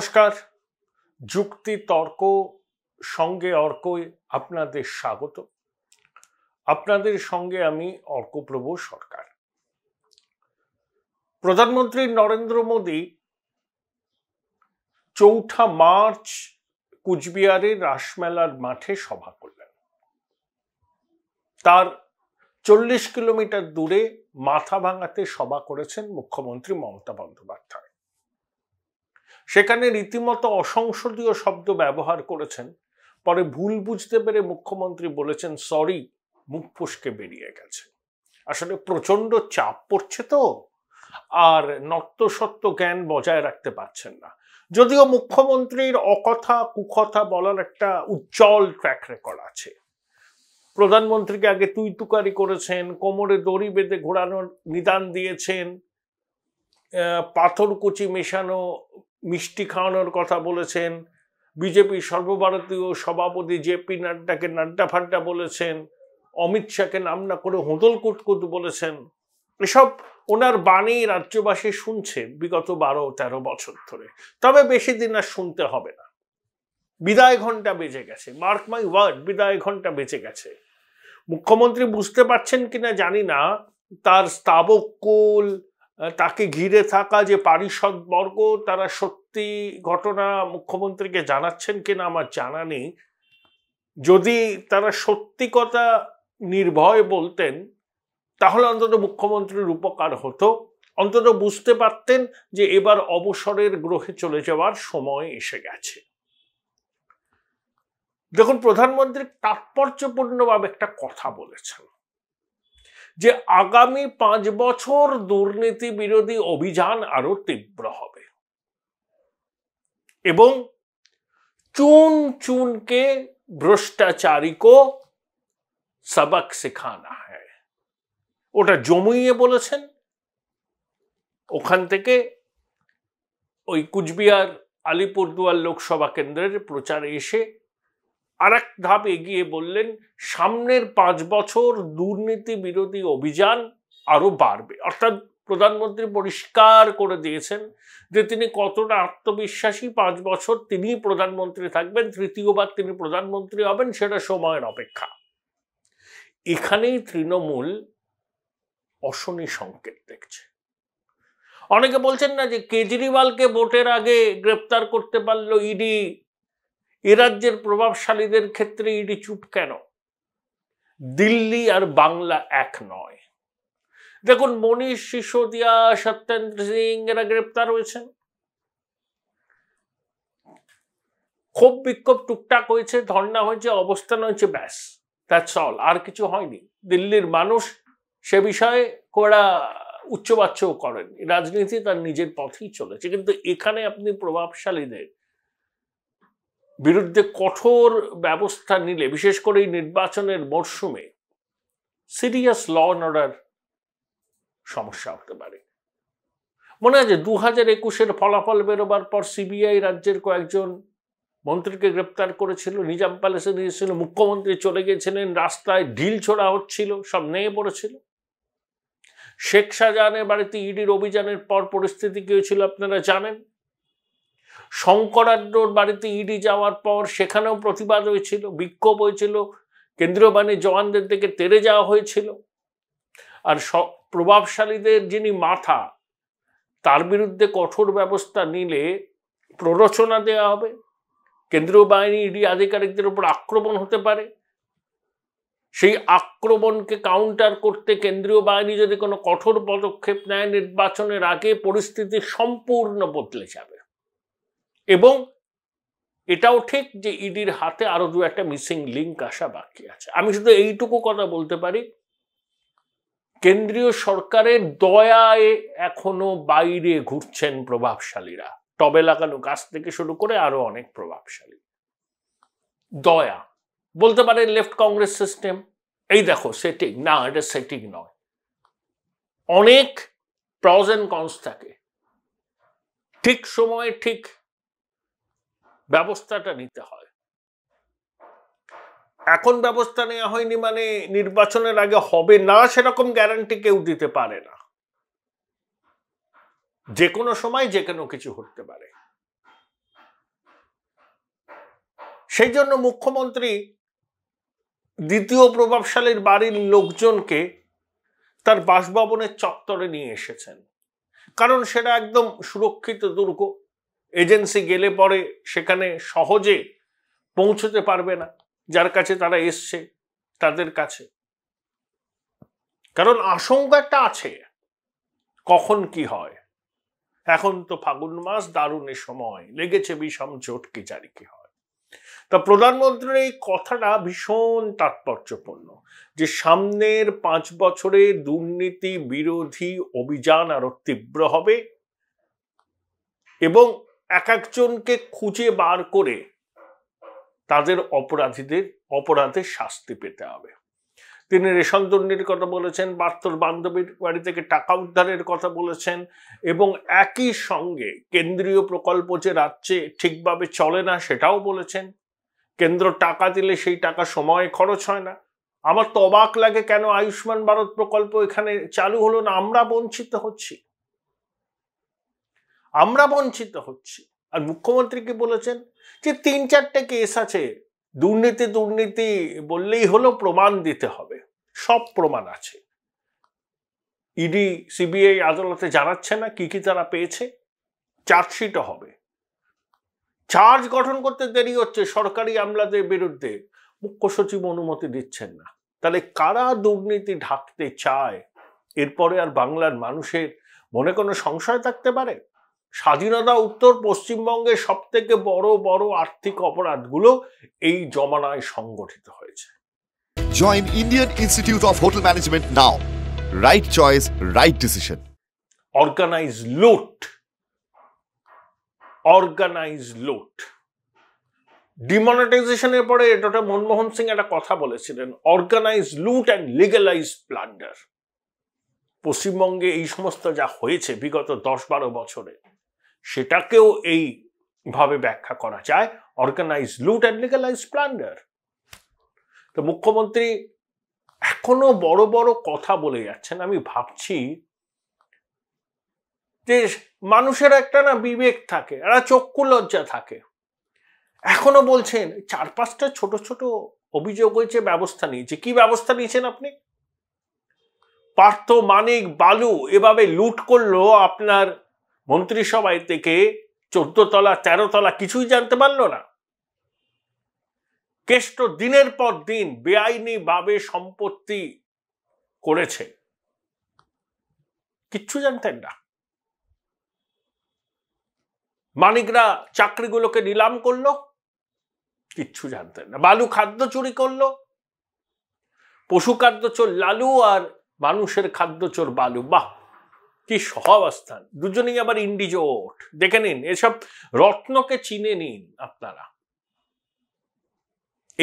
নমস্কার যুক্তি তর্ক সঙ্গে অর্ক আপনাদের স্বাগত আপনাদের সঙ্গে আমি অর্কপ্রভু সরকার প্রধানমন্ত্রী নরেন্দ্র মোদী চৌঠা মার্চ কুচবিহারে রাসমেলার মাঠে সভা করলেন তার চল্লিশ কিলোমিটার দূরে মাথা ভাঙাতে সভা করেছেন মুখ্যমন্ত্রী মমতা বন্দ্যোপাধ্যায় সেখানে রীতিমতো অসংসদীয় শব্দ ব্যবহার করেছেন পরে ভুল বুঝতে পেরে মুখ্যমন্ত্রী বলেছেন সরি মুখ ফসকে বেরিয়ে গেছে আসলে প্রচণ্ড চাপ পড়ছে তো আর নত্যসত্য জ্ঞান বজায় রাখতে পারছেন না যদিও মুখ্যমন্ত্রীর অকথা কুকথা বলার একটা উজ্জ্বল ট্র্যাক রেকর্ড আছে প্রধানমন্ত্রীকে আগে তুই তুকারি করেছেন কোমরে দড়ি বেঁধে ঘোরানোর নিদান দিয়েছেন পাথরকুচি মেশানো মিষ্টি খাওয়ানোর কথা বলেছেন বিজেপি সর্বভারতীয় সভাপতি জেপি নাড্ডাকে নাড্ডা ফাড্ডা বলেছেন অমিত শাহকে নাম না করে হোঁদল কুটকুট বলেছেন এসব ওনার বাণী রাজ্যবাসী শুনছে বিগত বারো তেরো বছর ধরে তবে বেশি দিন আর শুনতে হবে না বিদায় ঘন্টা বেজে গেছে মার্ক মাই ওয়ার্ড বিদায় ঘন্টা বেজে গেছে মুখ্যমন্ত্রী বুঝতে পারছেন কিনা জানি না তার স্তাবক কোল তাকে ঘিরে থাকা যে পারিষদবর্গ তারা সত্যি ঘটনা মুখ্যমন্ত্রীকে জানাচ্ছেন কিনা আমার জানা নেই যদি তারা সত্যি কথা নির্ভয় বলতেন তাহলে অন্তত মুখ্যমন্ত্রীর উপকার হতো অন্তত বুঝতে পারতেন যে এবার অবসরের গ্রহে চলে যাওয়ার সময় এসে গেছে দেখুন প্রধানমন্ত্রী তাৎপর্যপূর্ণভাবে একটা কথা বলেছেন যে আগামী পাঁচ বছর দুর্নীতি বিরোধী অভিযান আরো তীব্র হবে এবং চুন চুনকে ভ্রষ্টাচারী কো सबक सिखाना ওটা জমিয়ে বলেছেন ওখান থেকে ওই কুচবিহার আলিপুরদুয়ার লোকসভা কেন্দ্রের প্রচারে এসে আর এক ধাপ এগিয়ে বললেন সামনের পাঁচ বছর দুর্নীতি বিরোধী অভিযান আরও বাড়বে অর্থাৎ প্রধানমন্ত্রী পরিষ্কার করে দিয়েছেন যে তিনি কতটা আত্মবিশ্বাসী পাঁচ বছর তিনি প্রধানমন্ত্রী থাকবেন তৃতীয়বার তিনি প্রধানমন্ত্রী হবেন সেটা সময়ের অপেক্ষা এখানেই তৃণমূল অশনি সংকেত দেখছে অনেকে বলছেন না যে কেজরিওয়ালকে ভোটের আগে গ্রেপ্তার করতে পারলো ইডি এ রাজ্যের প্রভাবশালীদের ক্ষেত্রে ইডি চুপ কেন দিল্লি আর বাংলা এক নয় দেখুন মনীষ সিসোদিয়া সত্যেন্দ্র সিং এরা গ্রেপ্তার হয়েছেন ক্ষোভ বিক্ষোভ টুকটাক হয়েছে ধর্ণা হয়েছে অবস্থান হয়েছে ব্যাস দ্যাটস অল আর কিছু হয়নি দিল্লির মানুষ সে বিষয়ে ওরা উচ্চবাচ্য করেন রাজনীতি তার নিজের পথেই চলেছে কিন্তু এখানে আপনি প্রভাবশালীদের বিরুদ্ধে কঠোর ব্যবস্থা নিলে বিশেষ করে এই নির্বাচনের মরশুমে সিরিয়াস ল অ্যান্ড অর্ডার সমস্যা হতে পারে মনে আছে দু হাজার একুশের ফলাফল বেরোবার পর সিবিআই রাজ্যের কয়েকজন মন্ত্রীকে গ্রেপ্তার করেছিল নিজাম প্যালেসে নিয়েছিল মুখ্যমন্ত্রী চলে গিয়েছিলেন রাস্তায় ঢিল ছোড়া হচ্ছিল সব নেয়ে পড়েছিল শেখ শাহজাহানের বাড়িতে ইডির e অভিযানের পর পরিস্থিতি কী হয়েছিল আপনারা জানেন শঙ্করাড্ডর বাড়িতে ইডি যাওয়ার পর সেখানেও প্রতিবাদ হয়েছিল বিক্ষোভ হয়েছিল কেন্দ্রীয় বাহিনীর জওয়ানদের থেকে তেড়ে যাওয়া হয়েছিল আর স প্রভাবশালীদের যিনি মাথা তার বিরুদ্ধে কঠোর ব্যবস্থা নিলে প্ররোচনা দেওয়া হবে কেন্দ্রীয় বাহিনী ইডি আধিকারিকদের উপর আক্রমণ হতে পারে সেই আক্রমণকে কাউন্টার করতে কেন্দ্রীয় বাহিনী যদি কোনো কঠোর পদক্ষেপ নেয় নির্বাচনের আগে পরিস্থিতি সম্পূর্ণ বদলে যাবে এবং এটাও ঠিক যে ইডির e হাতে আরও দু একটা মিসিং লিঙ্ক আসা বাকি আছে আমি শুধু এইটুকু কথা বলতে পারি কেন্দ্রীয় সরকারের দয়ায় এখনো বাইরে ঘুরছেন প্রভাবশালীরা টবে লাগানো গাছ থেকে শুরু করে আরো অনেক প্রভাবশালী দয়া বলতে পারে লেফট কংগ্রেস সিস্টেম এই দেখো সেটিং না এটা সেটিং নয় অনেক প্রজেন কনস থাকে ঠিক সময়ে ঠিক ব্যবস্থাটা নিতে হয় এখন ব্যবস্থা নেওয়া হয়নি মানে নির্বাচনের আগে হবে না সেরকম গ্যারান্টি কেউ দিতে পারে না যে কোনো সময় যে কোনো কিছু হতে পারে সেই জন্য মুখ্যমন্ত্রী দ্বিতীয় প্রভাবশালীর বাড়ির লোকজনকে তার বাসভবনের চত্বরে নিয়ে এসেছেন কারণ সেটা একদম সুরক্ষিত দুর্গ এজেন্সি গেলে পরে সেখানে সহজে পৌঁছতে পারবে না যার কাছে তারা এসছে তাদের কাছে কারণ আশঙ্কা একটা আছে কখন কি হয় এখন তো ফাগুন মাস দারুণের সময় লেগেছে বিষম কি জারি কি হয় তা প্রধানমন্ত্রীর এই কথাটা ভীষণ তাৎপর্যপূর্ণ যে সামনের পাঁচ বছরে দুর্নীতি বিরোধী অভিযান আরো তীব্র হবে এবং এক একজনকে খুঁজে বার করে তাদের অপরাধীদের অপরাধের শাস্তি পেতে হবে তিনি রেশন দুর্নীতির কথা বলেছেন বার্তর বান্ধবীর বাড়ি থেকে টাকা উদ্ধারের কথা বলেছেন এবং একই সঙ্গে কেন্দ্রীয় প্রকল্প যে রাজ্যে ঠিকভাবে চলে না সেটাও বলেছেন কেন্দ্র টাকা দিলে সেই টাকা সময়ে খরচ হয় না আমার তো অবাক লাগে কেন আয়ুষ্মান ভারত প্রকল্প এখানে চালু হলো না আমরা বঞ্চিত হচ্ছি আমরা বঞ্চিত হচ্ছি আর মুখ্যমন্ত্রী কি বলেছেন যে তিন চারটে কেস আছে দুর্নীতি দুর্নীতি বললেই হলো প্রমাণ দিতে হবে সব প্রমাণ আছে ইডি e সিবিআই আদালতে জানাচ্ছে না কি কি তারা পেয়েছে চার্জশিটও হবে চার্জ গঠন করতে দেরি হচ্ছে সরকারি আমলাদের বিরুদ্ধে মুখ্য সচিব অনুমতি দিচ্ছেন না তাহলে কারা দুর্নীতি ঢাকতে চায় এরপরে আর বাংলার মানুষের মনে কোনো সংশয় থাকতে পারে স্বাধীনতা উত্তর পশ্চিমবঙ্গে সব থেকে বড় বড় আর্থিক অপরাধগুলো এই জমানায় সংগঠিত হয়েছে join Indian institute of hotel management now right choice right decision organise loot organise loot ডিমনিটাইজেশনের পরে ডক্টর মনমোহন সিং একটা কথা বলেছিলেন অর্গানাইজ লুট অ্যান্ড লিগালাইজ প্লান্ডার পশ্চিমবঙ্গে এই সমস্ত যা হয়েছে বিগত দশ বারো বছরে সেটাকেও এইভাবে ব্যাখ্যা করা যায় অর্গানাইজ লুট অ্যান্ড লিগালাইজ প্ল্যান্ডার তো মুখ্যমন্ত্রী এখনো বড় বড় কথা বলে যাচ্ছেন আমি ভাবছি যে মানুষের একটা না বিবেক থাকে একটা চক্ষু লজ্জা থাকে এখনো বলছেন চার পাঁচটা ছোট ছোট অভিযোগ হয়েছে ব্যবস্থা নিয়েছে কি ব্যবস্থা নিয়েছেন আপনি পার্থ মানিক বালু এভাবে লুট করলো আপনার মন্ত্রিসভায় থেকে চোদ্দ তলা তেরো তলা কিছুই জানতে পারল না কেষ্ট দিনের পর দিন বেআইনিভাবে সম্পত্তি করেছে কিচ্ছু জানতেন না মানিকরা চাকরিগুলোকে নিলাম করলো কিচ্ছু জানতেন না বালু খাদ্য চুরি করলো পশু খাদ্য চোর লালু আর মানুষের খাদ্য চোর বালু বাহ কি সহাবস্থান দুজনেই আবার ইন্ডিজোট দেখে নিন এসব রত্নকে চিনে নিন আপনারা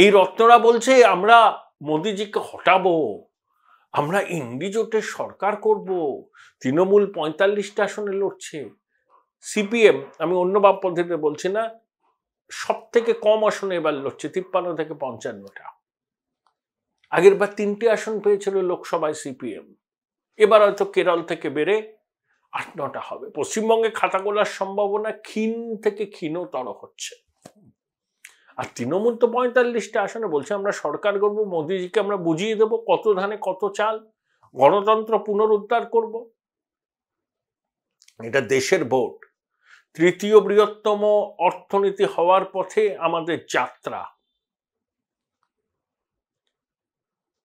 এই রত্নরা বলছে আমরা মোদিজিকে হটাবো আমরা ইন্ডিজোটে সরকার করব তৃণমূল পঁয়তাল্লিশটা আসনে লড়ছে সিপিএম আমি অন্য বাপ পদ্ধতিতে বলছি না সব থেকে কম আসনে এবার লড়ছে তিপ্পান্ন থেকে পঞ্চান্নটা আগের বার তিনটি আসন পেয়েছিল লোকসভায় সিপিএম এবার হয়তো কেরল থেকে বেড়ে আট নটা হবে পশ্চিমবঙ্গে খাতা গোলার সম্ভাবনা ক্ষীণ থেকে ক্ষীণতর হচ্ছে আর তৃণমূল তো পঁয়তাল্লিশটা আসনে বলছে আমরা সরকার করবো মোদিজিকে আমরা বুঝিয়ে দেব কত ধানে কত চাল গণতন্ত্র পুনরুদ্ধার করব এটা দেশের ভোট তৃতীয় বৃহত্তম অর্থনীতি হওয়ার পথে আমাদের যাত্রা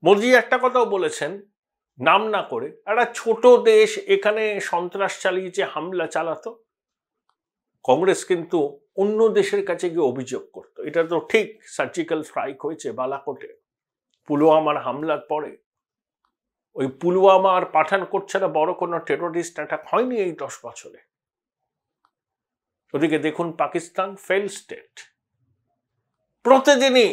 মোদি একটা কথাও বলেছেন নাম না করে একটা ছোট দেশ এখানে সন্ত্রাস চালিয়েছে হামলা চালাতো কংগ্রেস কিন্তু অন্য দেশের কাছে গিয়ে অভিযোগ করত এটা তো ঠিক সার্জিক্যাল স্ট্রাইক হয়েছে বালাকোটে পুলওয়ামার হামলার পরে ওই পুলওয়ামা আর পাঠানকোট ছাড়া বড় কোনো টেরোরিস্ট অ্যাটাক হয়নি এই দশ বছরে ওদিকে দেখুন পাকিস্তান ফেল স্টেট প্রতিদিনই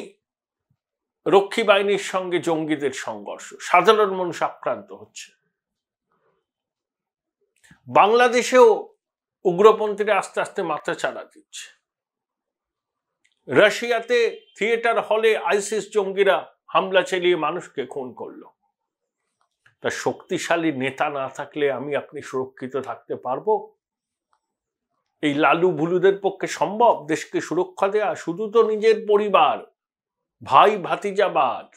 রক্ষী বাহিনীর সঙ্গে জঙ্গিদের সংঘর্ষ সাধারণ মানুষ আক্রান্ত হচ্ছে বাংলাদেশেও উগ্রপন্থীরা আস্তে আস্তে মাথা চাড়া দিচ্ছে রাশিয়াতে থিয়েটার হলে আইসিস জঙ্গিরা হামলা চালিয়ে মানুষকে খুন করল তা শক্তিশালী নেতা না থাকলে আমি আপনি সুরক্ষিত থাকতে পারবো এই লালু ভুলুদের পক্ষে সম্ভব দেশকে সুরক্ষা দেয়া শুধু তো নিজের পরিবার ভাই ভাতিজাবাদ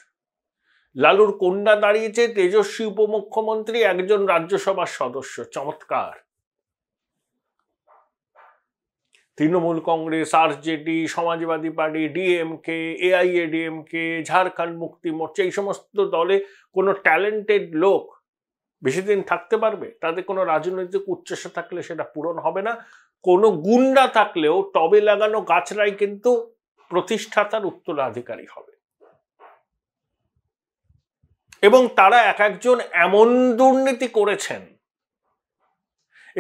লালুর কন্যা দাঁড়িয়েছে তেজস্বী উপমুখ্যমন্ত্রী একজন রাজ্যসভার সদস্য চমৎকার Trinamool Congress RJD Samajwadi party DMK AIADMK Jharkhand Mukti Morcha এই সমস্ত দলে কোনো ট্যালেন্টেড লোক বেশি দিন থাকতে পারবে তাদের কোনো রাজনৈতিক উচ্চাসা থাকলে সেটা পূরণ হবে না কোনো গুন্ডা থাকলেও টবে লাগানো গাছরাই কিন্তু প্রতিষ্ঠাতার উত্তরাধিকারী হবে এবং তারা এক একজন এমন দুর্নীতি করেছেন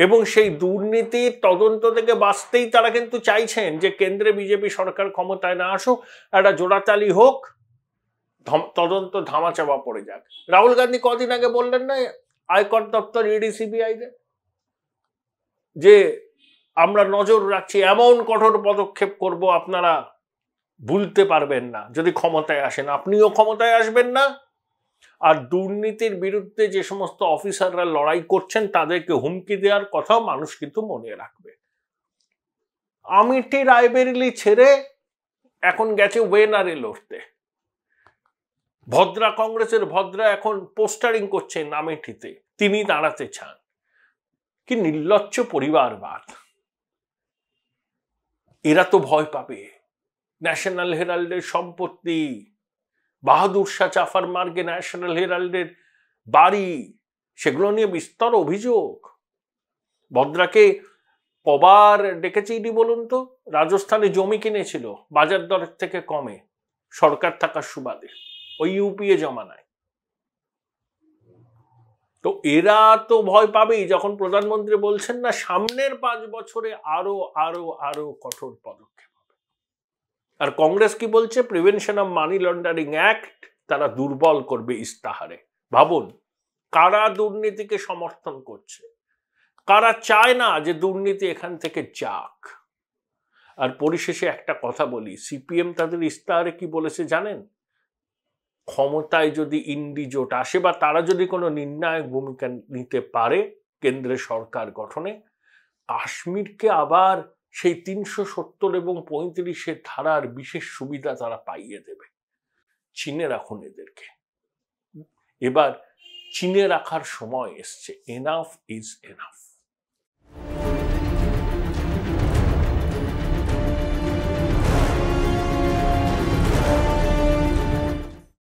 এবং সেই দুর্নীতির তদন্ত থেকে বাঁচতেই তারা কিন্তু চাইছেন যে কেন্দ্রে বিজেপি সরকার ক্ষমতায় না আসুক একটা জোড়াতালি হোক তদন্ত ধামাচাপা পড়ে যাক রাহুল গান্ধী কদিন আগে বললেন না আয়কর দপ্তর ইডিসিবিআই যে আমরা নজর রাখছি এমন কঠোর পদক্ষেপ করব আপনারা ভুলতে পারবেন না যদি ক্ষমতায় আসেন আপনিও ক্ষমতায় আসবেন না আর দুর্নীতির বিরুদ্ধে যে সমস্ত অফিসাররা লড়াই করছেন তাদেরকে হুমকি দেওয়ার কথাও মানুষ কিন্তু মনে রাখবে আমিটি রায়বেরিলি ছেড়ে এখন গেছে ওয়েনারে লড়তে ভদ্রা কংগ্রেসের ভদ্রা এখন পোস্টারিং করছেন আমিঠিতে তিনি দাঁড়াতে চান কি নির্লজ্জ পরিবারবাদ এরা তো ভয় পাবে ন্যাশনাল হেরাল্ডের সম্পত্তি বাহাদুর শাহ চাফার মার্গে ন্যাশনাল হেরাল্ডের বাড়ি সেগুলো নিয়ে বিস্তর অভিযোগ ভদ্রাকে কবার ডেকেছে ইডি বলুন তো রাজস্থানে জমি কিনেছিল বাজার দরের থেকে কমে সরকার থাকার সুবাদে ওই ইউপিএ জমানায় তো এরা তো ভয় পাবেই যখন প্রধানমন্ত্রী বলছেন না সামনের পাঁচ বছরে আরো আরো আরো কঠোর পদক্ষেপ আর কংগ্রেস কি বলছে prevention of money laundering act তারা দুর্বল করবে ইস্তাহারে ভাবুন কারা দুর্নীতিকে সমর্থন করছে কারা চায় না যে দুর্নীতি এখান থেকে যাক আর পরিশেষে একটা কথা বলি সিপিএম তাদের ইস্তাহারে কি বলেছে জানেন ক্ষমতায় যদি ইন্ডি জোট আসে বা তারা যদি কোনো নির্ণায়ক ভূমিকা নিতে পারে কেন্দ্রে সরকার গঠনে কাশ্মীরকে আবার সেই তিনশো সত্তর এবং পঁয়ত্রিশের ধারার বিশেষ সুবিধা তারা পাইয়ে দেবে চিনে রাখুন এদেরকে এবার চিনে রাখার সময় এসছে এনাফ ইজ এনাফ